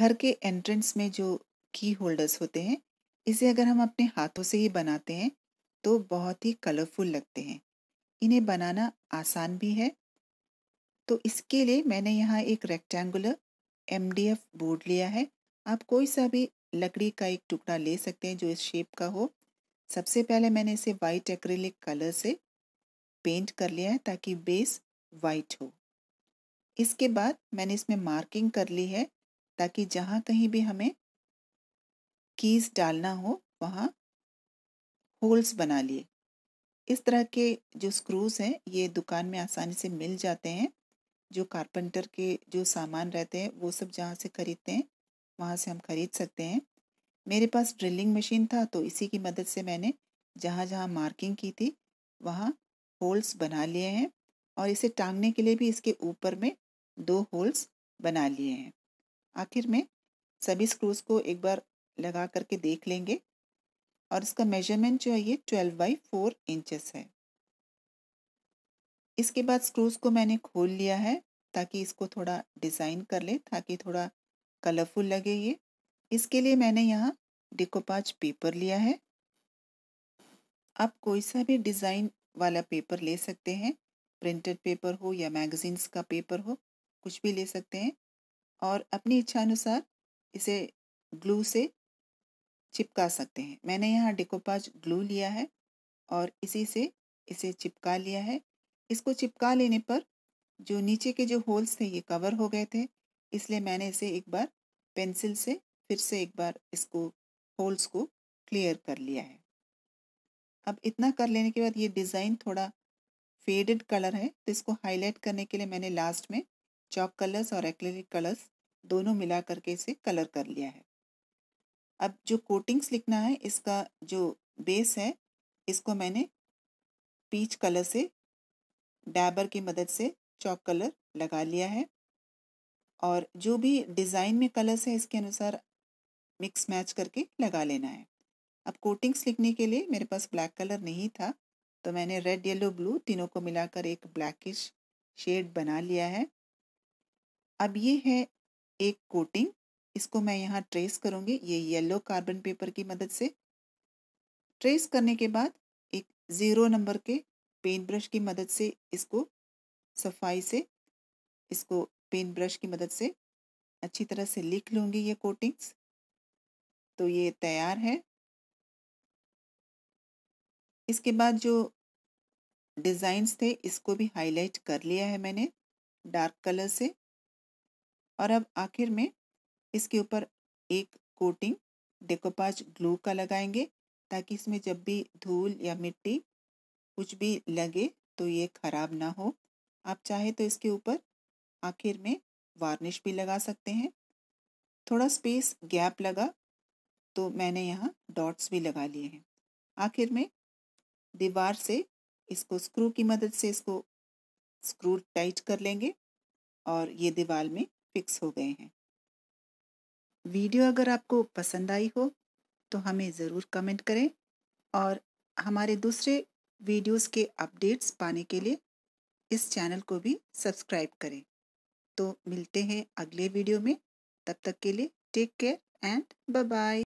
घर के एंट्रेंस में जो की होल्डर्स होते हैं इसे अगर हम अपने हाथों से ही बनाते हैं तो बहुत ही कलरफुल लगते हैं इन्हें बनाना आसान भी है तो इसके लिए मैंने यहाँ एक रेक्टेंगुलर एम बोर्ड लिया है आप कोई सा भी लकड़ी का एक टुकड़ा ले सकते हैं जो इस शेप का हो सबसे पहले मैंने इसे वाइट एक्रेलिक कलर से पेंट कर लिया है ताकि बेस वाइट हो इसके बाद मैंने इसमें मार्किंग कर ली है ताकि जहाँ कहीं भी हमें कीज डालना हो वहाँ होल्स बना लिए इस तरह के जो स्क्रूज़ हैं ये दुकान में आसानी से मिल जाते हैं जो कारपेंटर के जो सामान रहते हैं वो सब जहाँ से ख़रीदते हैं वहाँ से हम ख़रीद सकते हैं मेरे पास ड्रिलिंग मशीन था तो इसी की मदद से मैंने जहाँ जहाँ मार्किंग की थी वहाँ होल्स बना लिए हैं और इसे टांगने के लिए भी इसके ऊपर में दो होल्स बना लिए हैं आखिर में सभी स्क्रूज को एक बार लगा करके देख लेंगे और इसका मेजरमेंट जो है ये ट्वेल्व बाई फोर इंचेस है इसके बाद स्क्रूज को मैंने खोल लिया है ताकि इसको थोड़ा डिज़ाइन कर ले ताकि थोड़ा कलरफुल लगे ये इसके लिए मैंने यहाँ डिकोपाच पेपर लिया है आप कोई सा भी डिज़ाइन वाला पेपर ले सकते हैं प्रिंटेड पेपर हो या मैगजीन्स का पेपर हो कुछ भी ले सकते हैं और अपनी इच्छा अनुसार इसे ग्लू से चिपका सकते हैं मैंने यहाँ डिकोपाज ग्लू लिया है और इसी से इसे चिपका लिया है इसको चिपका लेने पर जो नीचे के जो होल्स थे ये कवर हो गए थे इसलिए मैंने इसे एक बार पेंसिल से फिर से एक बार इसको होल्स को क्लियर कर लिया है अब इतना कर लेने के बाद ये डिज़ाइन थोड़ा फेडेड कलर है तो इसको हाईलाइट करने के लिए मैंने लास्ट में चौक कलर्स और एक्रेलिक कलर्स दोनों मिला करके इसे कलर कर लिया है अब जो कोटिंग्स लिखना है इसका जो बेस है इसको मैंने पीच कलर से डैबर की मदद से चौक कलर लगा लिया है और जो भी डिज़ाइन में कलर्स है इसके अनुसार मिक्स मैच करके लगा लेना है अब कोटिंग्स लिखने के लिए मेरे पास ब्लैक कलर नहीं था तो मैंने रेड येलो ब्लू तीनों को मिलाकर एक ब्लैकिश शेड बना लिया है अब ये है एक कोटिंग इसको मैं यहाँ ट्रेस करूँगी ये येलो कार्बन पेपर की मदद से ट्रेस करने के बाद एक ज़ीरो नंबर के पेंट ब्रश की मदद से इसको सफाई से इसको पेंट ब्रश की मदद से अच्छी तरह से लिख लूँगी ये कोटिंग्स तो ये तैयार है इसके बाद जो डिज़ाइंस थे इसको भी हाईलाइट कर लिया है मैंने डार्क कलर से और अब आखिर में इसके ऊपर एक कोटिंग डेकोपाज ग्लू का लगाएंगे ताकि इसमें जब भी धूल या मिट्टी कुछ भी लगे तो ये ख़राब ना हो आप चाहे तो इसके ऊपर आखिर में वार्निश भी लगा सकते हैं थोड़ा स्पेस गैप लगा तो मैंने यहाँ डॉट्स भी लगा लिए हैं आखिर में दीवार से इसको स्क्रू की मदद से इसको स्क्रू टाइट कर लेंगे और ये दीवार में फिक्स हो गए हैं वीडियो अगर आपको पसंद आई हो तो हमें ज़रूर कमेंट करें और हमारे दूसरे वीडियोस के अपडेट्स पाने के लिए इस चैनल को भी सब्सक्राइब करें तो मिलते हैं अगले वीडियो में तब तक के लिए take care and bye bye